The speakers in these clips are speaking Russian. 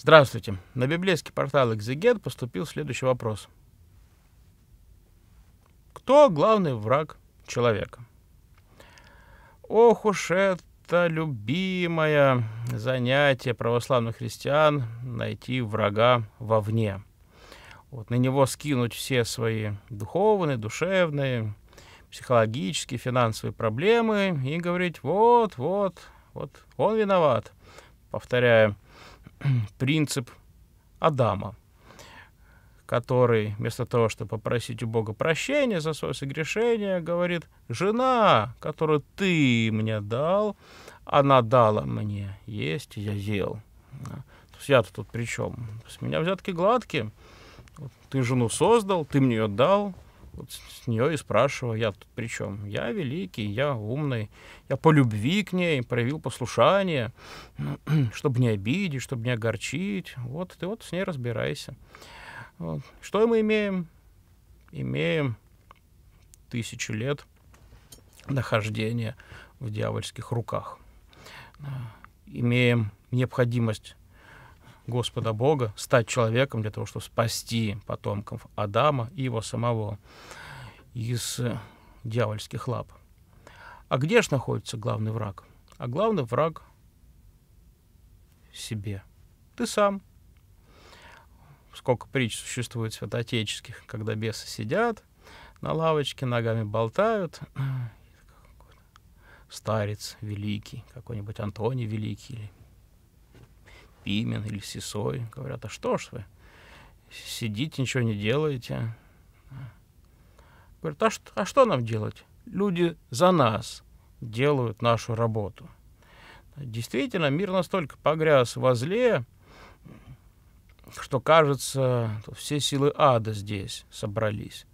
Здравствуйте. На библейский портал «Экзегет» поступил следующий вопрос. Кто главный враг человека? Ох уж это любимое занятие православных христиан – найти врага вовне. Вот, на него скинуть все свои духовные, душевные, психологические, финансовые проблемы и говорить «вот, вот, вот, он виноват». Повторяю – принцип Адама, который вместо того, чтобы попросить у Бога прощения за свое согрешение, говорит, жена, которую ты мне дал, она дала мне есть, я ел. я тут при чем? То у меня взятки гладкие. Ты жену создал, ты мне ее дал, вот с нее и спрашивал, я тут при чем? Я великий, я умный, я по любви к ней проявил послушание, чтобы не обидеть, чтобы не огорчить. Вот ты вот с ней разбирайся. Вот. Что мы имеем? Имеем тысячи лет нахождения в дьявольских руках. Имеем необходимость Господа Бога, стать человеком для того, чтобы спасти потомков Адама и его самого из э, дьявольских лап. А где же находится главный враг? А главный враг себе. Ты сам. Сколько притч существует святоотеческих, когда бесы сидят на лавочке, ногами болтают. Старец великий, какой-нибудь Антоний Великий или Пимен или Сисой. Говорят, а что ж вы сидите, ничего не делаете? Говорят, а что, а что нам делать? Люди за нас делают нашу работу. Действительно, мир настолько погряз во зле, что, кажется, все силы ада здесь собрались.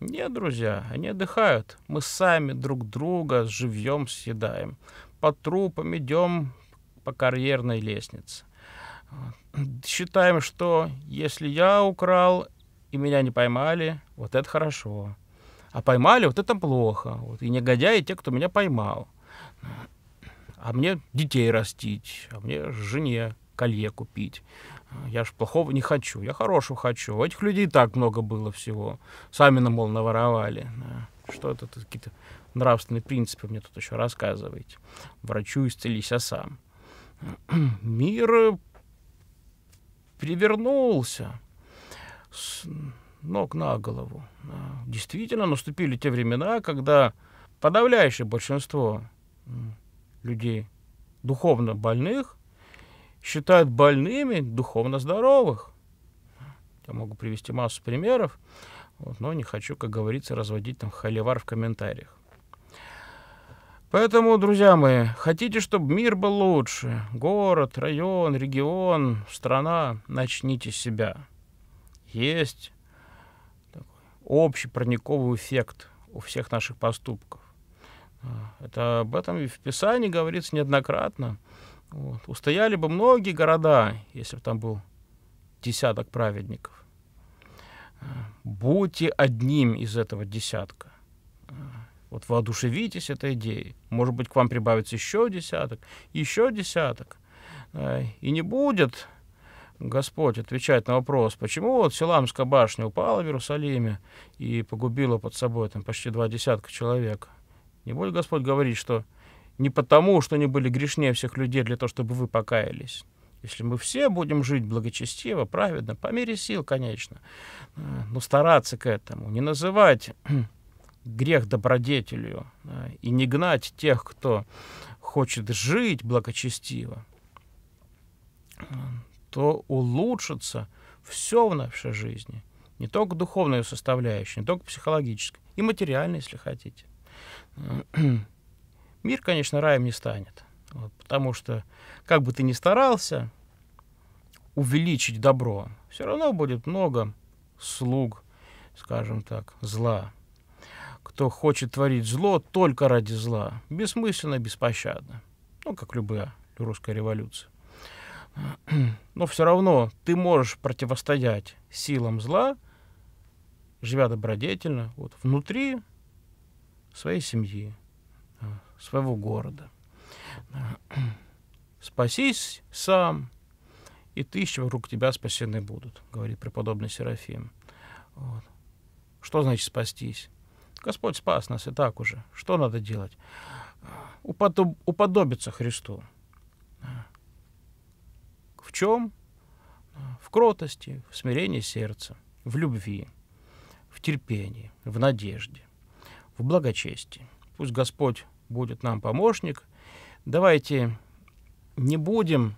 Нет, друзья, они отдыхают. Мы сами друг друга живьем съедаем. По трупам идем по карьерной лестнице считаем, что если я украл и меня не поймали, вот это хорошо. А поймали, вот это плохо. Вот, и негодяи те, кто меня поймал. А мне детей растить, а мне жене колье купить. Я ж плохого не хочу, я хорошего хочу. У этих людей так много было всего. Сами, на ну, мол, наворовали. Что это, это какие-то нравственные принципы мне тут еще рассказываете. Врачу исцелись, а сам. Мир перевернулся с ног на голову. А, действительно, наступили те времена, когда подавляющее большинство людей духовно больных считают больными духовно здоровых. Я могу привести массу примеров, но не хочу, как говорится, разводить там холивар в комментариях. Поэтому, друзья мои, хотите, чтобы мир был лучше, город, район, регион, страна, начните с себя. Есть такой общий парниковый эффект у всех наших поступков. А, это об этом и в Писании говорится неоднократно. Вот. Устояли бы многие города, если бы там был десяток праведников. А, будьте одним из этого десятка. А, вот воодушевитесь этой идеей. Может быть, к вам прибавится еще десяток, еще десяток. Э, и не будет Господь отвечать на вопрос, почему вот Селамская башня упала в Иерусалиме и погубила под собой там почти два десятка человек. Не будет Господь говорить, что не потому, что они были грешнее всех людей для того, чтобы вы покаялись. Если мы все будем жить благочестиво, праведно, по мере сил, конечно, э, но стараться к этому, не называть грех добродетелью да, и не гнать тех, кто хочет жить благочестиво, то улучшится все в нашей жизни. Не только духовную составляющую, не только психологическая, и материальная, если хотите. Мир, конечно, раем не станет. Вот, потому что, как бы ты ни старался увеличить добро, все равно будет много слуг, скажем так, зла кто хочет творить зло только ради зла, бессмысленно, беспощадно. Ну, как любая русская революция. Но все равно ты можешь противостоять силам зла, живя добродетельно, вот, внутри своей семьи, своего города. Спасись сам, и тысячи вокруг тебя спасены будут, говорит преподобный Серафим. Вот. Что значит спастись? Господь спас нас и так уже. Что надо делать? Уподоб, уподобиться Христу. В чем? В кротости, в смирении сердца, в любви, в терпении, в надежде, в благочестии. Пусть Господь будет нам помощник. Давайте не будем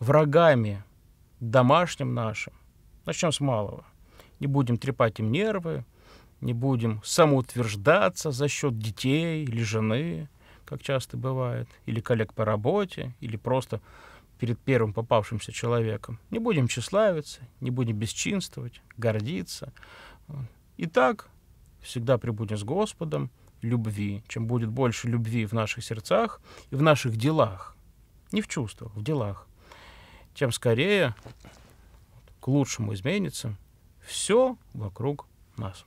врагами домашним нашим. Начнем с малого. Не будем трепать им нервы, не будем самоутверждаться за счет детей или жены, как часто бывает, или коллег по работе, или просто перед первым попавшимся человеком. Не будем тщеславиться, не будем бесчинствовать, гордиться. И так всегда прибудем с Господом любви. Чем будет больше любви в наших сердцах и в наших делах, не в чувствах, в делах, тем скорее к лучшему изменится все вокруг нас.